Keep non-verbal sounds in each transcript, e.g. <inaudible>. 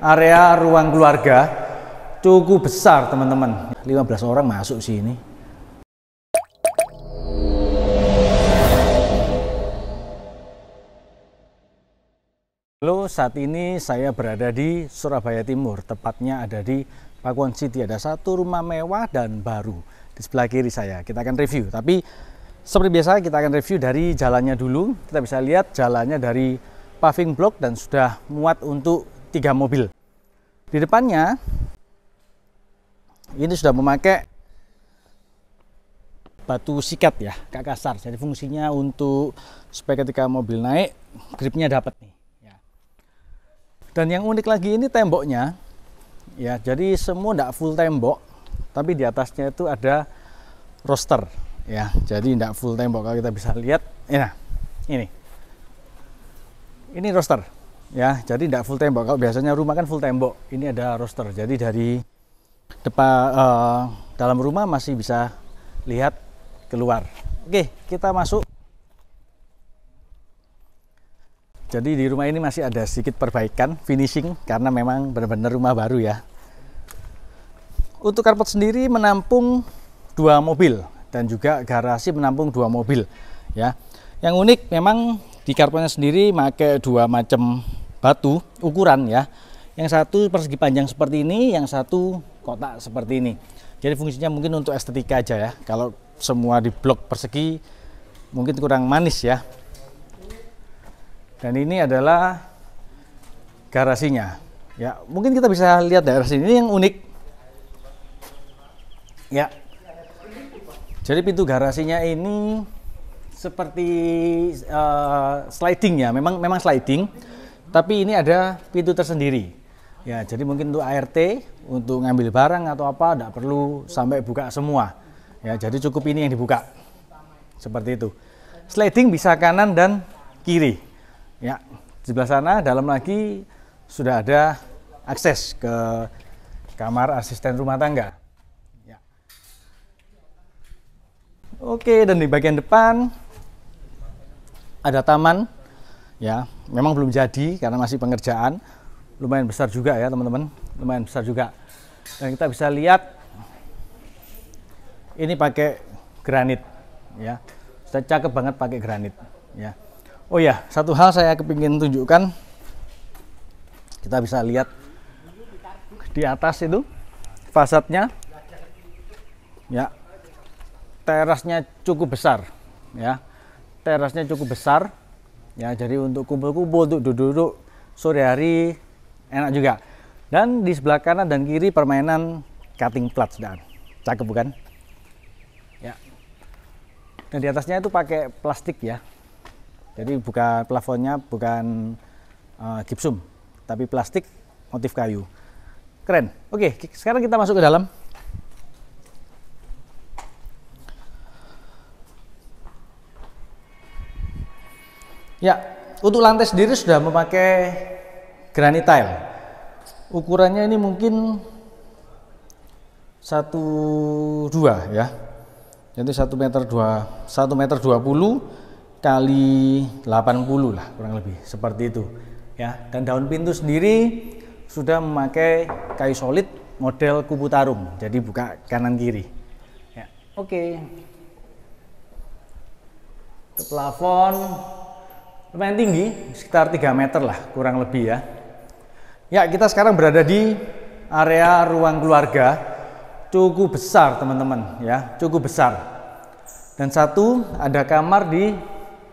area ruang keluarga cukup besar teman-teman 15 orang masuk sini Halo saat ini saya berada di Surabaya Timur tepatnya ada di Pakuan City ada satu rumah mewah dan baru di sebelah kiri saya kita akan review tapi seperti biasa kita akan review dari jalannya dulu kita bisa lihat jalannya dari paving block dan sudah muat untuk tiga mobil. Di depannya ini sudah memakai batu sikat ya, kak kasar. Jadi fungsinya untuk supaya ketika mobil naik gripnya dapat nih. Ya. Dan yang unik lagi ini temboknya, ya. Jadi semua tidak full tembok, tapi di atasnya itu ada roster, ya. Jadi tidak full tembok kalau kita bisa lihat. Ya, ini, ini roster ya jadi tidak full tembok kalau biasanya rumah kan full tembok ini ada roster jadi dari depan uh, eh, dalam rumah masih bisa lihat keluar oke kita masuk jadi di rumah ini masih ada sedikit perbaikan finishing karena memang benar-benar rumah baru ya untuk karpet sendiri menampung dua mobil dan juga garasi menampung dua mobil ya yang unik memang di karpetnya sendiri pakai dua macam batu ukuran ya. Yang satu persegi panjang seperti ini, yang satu kotak seperti ini. Jadi fungsinya mungkin untuk estetika aja ya. Kalau semua di blok persegi mungkin kurang manis ya. Dan ini adalah garasinya. Ya, mungkin kita bisa lihat daerah sini yang unik. Ya. Jadi pintu garasinya ini seperti uh, sliding ya. Memang memang sliding tapi ini ada pintu tersendiri. Ya, jadi mungkin untuk ART, untuk ngambil barang atau apa, tidak perlu sampai buka semua. Ya, jadi cukup ini yang dibuka. Seperti itu. Sliding bisa kanan dan kiri. Ya, sebelah sana dalam lagi sudah ada akses ke kamar asisten rumah tangga. Ya. Oke, dan di bagian depan ada taman ya memang belum jadi karena masih pengerjaan lumayan besar juga ya teman-teman lumayan besar juga dan kita bisa lihat ini pakai granit ya sudah cakep banget pakai granit ya oh ya satu hal saya kepingin tunjukkan kita bisa lihat di atas itu fasadnya ya terasnya cukup besar ya terasnya cukup besar ya jadi untuk kumpul-kumpul untuk duduk-duduk sore hari enak juga dan di sebelah kanan dan kiri permainan cutting plat sudah cakep bukan ya dan di atasnya itu pakai plastik ya jadi buka plafonnya bukan uh, eh, gipsum tapi plastik motif kayu keren oke sekarang kita masuk ke dalam Ya, untuk lantai sendiri sudah memakai granit tile. Ukurannya ini mungkin satu dua ya. Jadi satu meter dua satu meter dua puluh kali 80 lah kurang lebih seperti itu ya. Dan daun pintu sendiri sudah memakai kayu solid model kubu tarung. Jadi buka kanan kiri. Ya. Oke. Okay. Ke plafon lumayan tinggi, sekitar 3 meter lah kurang lebih ya. Ya, kita sekarang berada di area ruang keluarga. Cukup besar, teman-teman, ya, cukup besar. Dan satu ada kamar di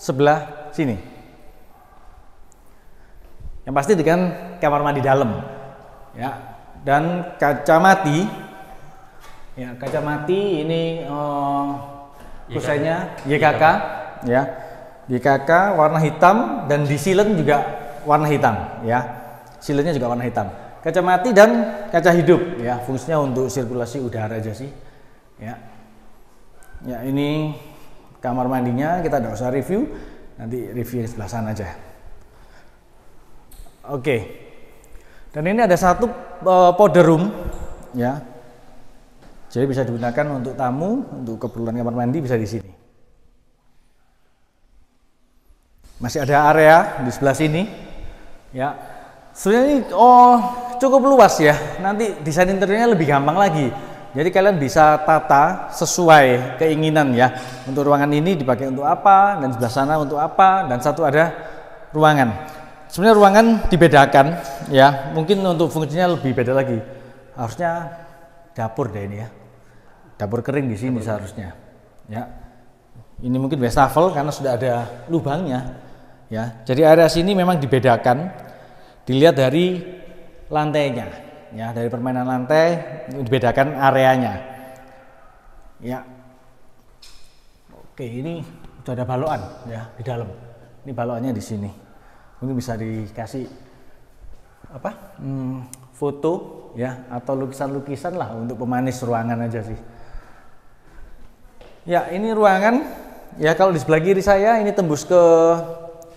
sebelah sini. Yang pasti dengan kamar mandi dalam. Ya, dan kaca mati. Ya, kaca mati ini oh, eh, kusennya YKK, YKK ya di KK warna hitam dan di silen juga warna hitam ya. Silennya juga warna hitam. Kaca mati dan kaca hidup ya, fungsinya untuk sirkulasi udara aja sih. Ya. Ya, ini kamar mandinya kita tidak usah review, nanti review di sebelah sana aja. Oke. Dan ini ada satu uh, powder room ya. Jadi bisa digunakan untuk tamu, untuk keperluan kamar mandi bisa di sini. Masih ada area di sebelah sini. Ya. Sebenarnya ini oh, cukup luas ya. Nanti desain interiornya lebih gampang lagi. Jadi kalian bisa tata sesuai keinginan ya. Untuk ruangan ini dipakai untuk apa dan sebelah sana untuk apa dan satu ada ruangan. Sebenarnya ruangan dibedakan ya. Mungkin untuk fungsinya lebih beda lagi. Harusnya dapur deh ini ya. Dapur kering di sini dapur. seharusnya. Ya. Ini mungkin wastafel karena sudah ada lubangnya ya. Jadi area sini memang dibedakan dilihat dari lantainya ya, dari permainan lantai dibedakan areanya. Ya. Oke, ini sudah ada baloan ya di dalam. Ini baloannya di sini. Mungkin bisa dikasih apa? Hmm, foto ya atau lukisan-lukisan lah untuk pemanis ruangan aja sih. Ya, ini ruangan ya kalau di sebelah kiri saya ini tembus ke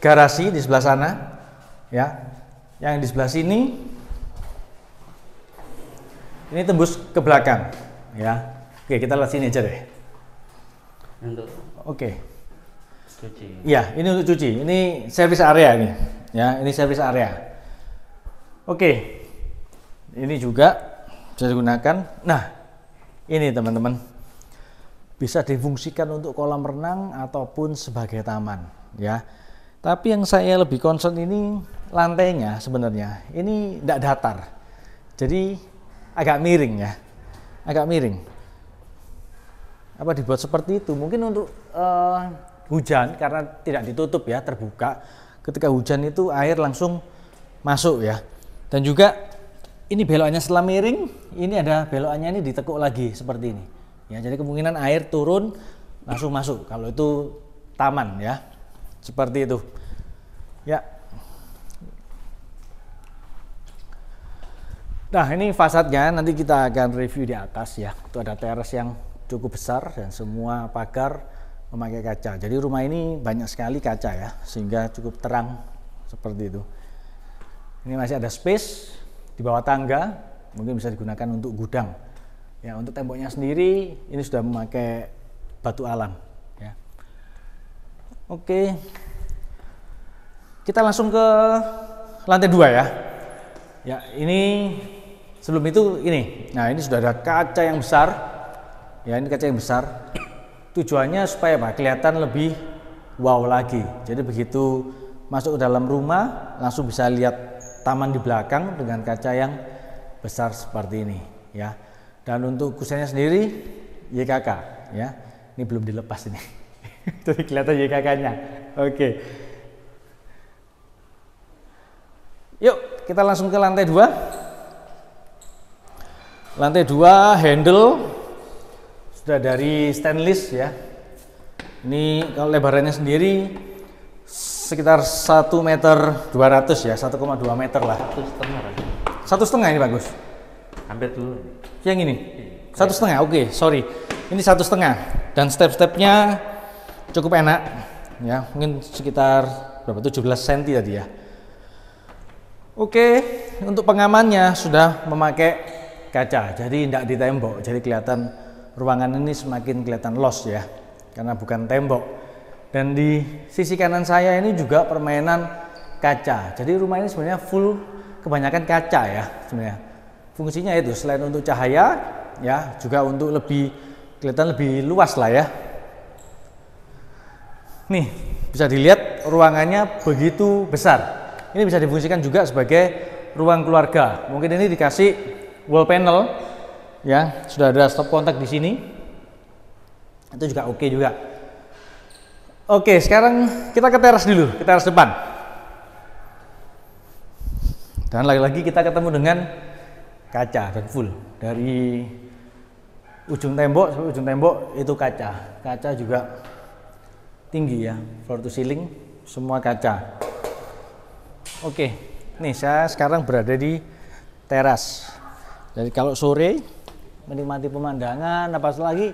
garasi di sebelah sana ya yang di sebelah sini ini tembus ke belakang ya oke kita lihat sini aja deh untuk oke cuci ya ini untuk cuci ini service area ini ya ini service area oke ini juga bisa digunakan nah ini teman-teman bisa difungsikan untuk kolam renang ataupun sebagai taman ya tapi yang saya lebih concern ini lantainya sebenarnya. Ini tidak datar. Jadi agak miring ya. Agak miring. Apa dibuat seperti itu? Mungkin untuk uh, hujan karena tidak ditutup ya, terbuka. Ketika hujan itu air langsung masuk ya. Dan juga ini belokannya setelah miring, ini ada belokannya ini ditekuk lagi seperti ini. Ya, jadi kemungkinan air turun langsung masuk. Kalau itu taman ya. Seperti itu. Ya. Nah, ini fasadnya nanti kita akan review di atas ya. Itu ada teras yang cukup besar dan semua pagar memakai kaca. Jadi rumah ini banyak sekali kaca ya, sehingga cukup terang seperti itu. Ini masih ada space di bawah tangga, mungkin bisa digunakan untuk gudang. Ya, untuk temboknya sendiri ini sudah memakai batu alam. Oke. Kita langsung ke lantai dua ya. Ya, ini sebelum itu ini. Nah, ini sudah ada kaca yang besar. Ya, ini kaca yang besar. Tujuannya supaya Pak kelihatan lebih wow lagi. Jadi begitu masuk ke dalam rumah langsung bisa lihat taman di belakang dengan kaca yang besar seperti ini ya. Dan untuk kusennya sendiri YKK ya. Ini belum dilepas ini. <laughs> Jadi kelihatan ya kakaknya. Oke. Okay. Yuk, kita langsung ke lantai dua. Lantai dua handle sudah dari stainless ya. Ini kalau lebarannya sendiri sekitar 1 meter 200 ya, 1,2 meter lah. Satu setengah. Satu setengah ini bagus. Hampir dulu. Yang ini. Iya. Satu setengah, oke, okay, sorry. Ini satu setengah dan step-stepnya cukup enak ya mungkin sekitar berapa 17 cm tadi ya oke untuk pengamannya sudah memakai kaca jadi tidak di tembok jadi kelihatan ruangan ini semakin kelihatan los ya karena bukan tembok dan di sisi kanan saya ini juga permainan kaca jadi rumah ini sebenarnya full kebanyakan kaca ya sebenarnya fungsinya itu selain untuk cahaya ya juga untuk lebih kelihatan lebih luas lah ya Nih, bisa dilihat ruangannya begitu besar. Ini bisa difungsikan juga sebagai ruang keluarga. Mungkin ini dikasih wall panel ya, sudah ada stop kontak di sini. Itu juga oke juga. Oke, sekarang kita ke teras dulu, ke teras depan. Dan lagi-lagi kita ketemu dengan kaca dan full dari ujung tembok sampai ujung tembok itu kaca. Kaca juga tinggi ya floor to ceiling semua kaca oke nih saya sekarang berada di teras jadi kalau sore menikmati pemandangan apa lagi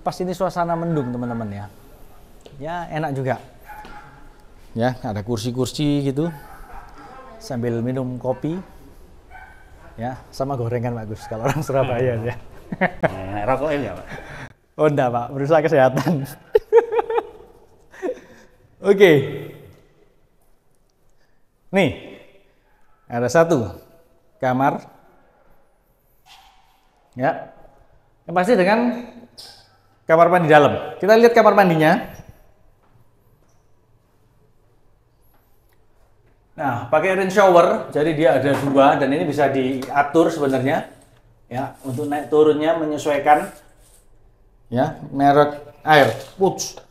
pas ini suasana mendung teman-teman ya ya enak juga ya ada kursi-kursi gitu sambil minum kopi ya sama gorengan bagus kalau orang Surabaya ya. Nah, rokok ya pak? Oh enggak pak, berusaha kesehatan. Oke. Okay. Nih, ada satu kamar. Ya. Yang pasti dengan kamar mandi dalam. Kita lihat kamar mandinya. Nah, pakai rain shower, jadi dia ada dua dan ini bisa diatur sebenarnya ya untuk naik turunnya menyesuaikan ya merek air. Putz.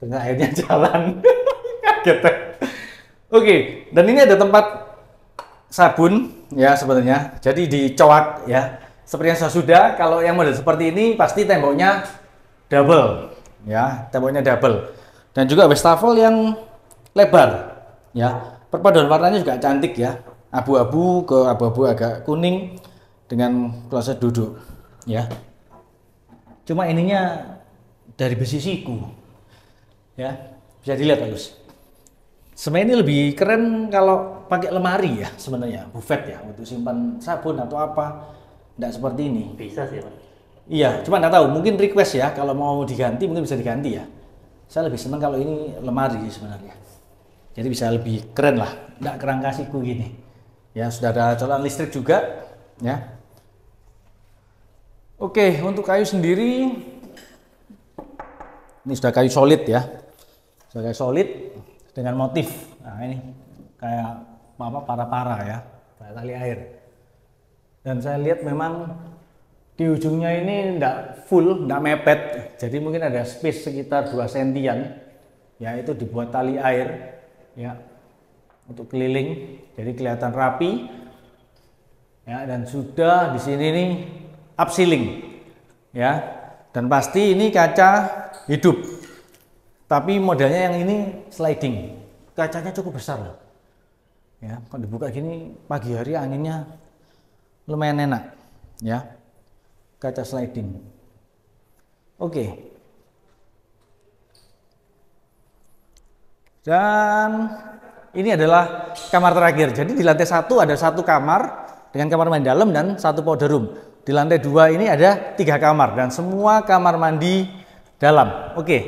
Dengan airnya <laughs> jalan kaget ya. oke okay. dan ini ada tempat sabun ya sebenarnya jadi dicoat ya seperti yang saya sudah kalau yang model seperti ini pasti temboknya double ya temboknya double dan juga wastafel yang lebar ya perpaduan warnanya juga cantik ya abu-abu ke abu-abu agak kuning dengan kloset duduk ya cuma ininya dari besi siku ya bisa dilihat terus. semen ini lebih keren kalau pakai lemari ya sebenarnya buffet ya untuk simpan sabun atau apa tidak seperti ini bisa sih Pak. Iya, cuma nggak tahu. Mungkin request ya, kalau mau diganti mungkin bisa diganti ya. Saya lebih senang kalau ini lemari sebenarnya. Jadi bisa lebih keren lah, Tidak kerangka siku gini. Ya sudah ada colokan listrik juga, ya. Oke, untuk kayu sendiri, ini sudah kayu solid ya sebagai solid dengan motif nah ini kayak apa para-para ya kayak tali air dan saya lihat memang di ujungnya ini tidak full, tidak mepet jadi mungkin ada space sekitar 2 sentian ya itu dibuat tali air ya untuk keliling jadi kelihatan rapi ya dan sudah di sini nih upsealing ya dan pasti ini kaca hidup tapi modelnya yang ini sliding. Kacanya cukup besar loh. Ya, kalau dibuka gini pagi hari anginnya lumayan enak, ya. Kaca sliding. Oke. Dan ini adalah kamar terakhir. Jadi di lantai satu ada satu kamar dengan kamar mandi dalam dan satu powder room. Di lantai dua ini ada tiga kamar dan semua kamar mandi dalam. Oke, okay.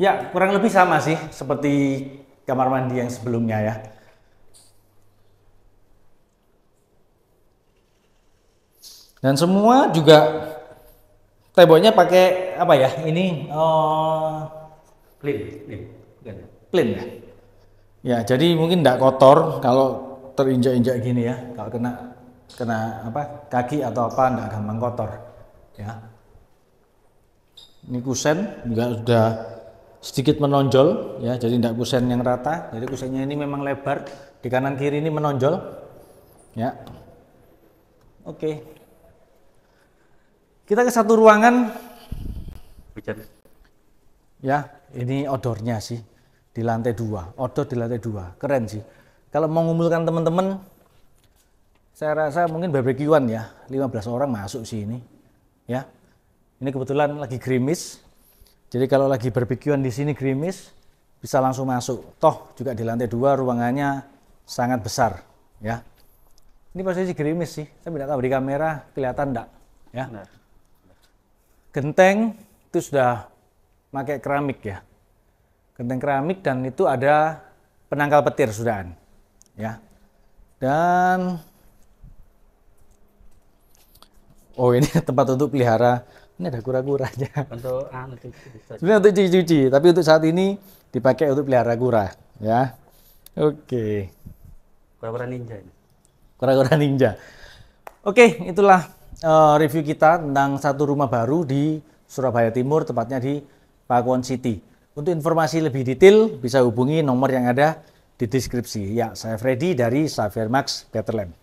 Ya, kurang lebih sama sih seperti kamar mandi yang sebelumnya ya. Dan semua juga temboknya pakai apa ya? Ini oh, plin, plin, plin ya. Ya, jadi mungkin tidak kotor kalau terinjak-injak gini ya. Kalau kena kena apa kaki atau apa tidak gampang kotor ya. Ini kusen juga sudah sedikit menonjol ya jadi tidak kusen yang rata jadi kusennya ini memang lebar di kanan kiri ini menonjol ya oke kita ke satu ruangan ya ini odornya sih di lantai dua odor di lantai dua keren sih kalau mau ngumpulkan teman-teman saya rasa mungkin barbekyuan ya 15 orang masuk sih ini ya ini kebetulan lagi grimis jadi kalau lagi berpikiran di sini gerimis, bisa langsung masuk. Toh juga di lantai dua ruangannya sangat besar, ya. Ini posisi gerimis sih, tapi tidak tahu di kamera kelihatan enggak, ya. Genteng itu sudah pakai keramik ya. Genteng keramik dan itu ada penangkal petir sudahan, ya. Dan oh ini <laughs> tempat untuk pelihara ini ada kura-kuranya. Untuk anu untuk cuci-cuci, tapi untuk saat ini dipakai untuk pelihara kura, ya. Oke. Okay. Kura-kura ninja ini. Kura-kura ninja. Oke, itulah uh, review kita tentang satu rumah baru di Surabaya Timur, tepatnya di Pakuan City. Untuk informasi lebih detail bisa hubungi nomor yang ada di deskripsi. Ya, saya Freddy dari Xavier Max Peterland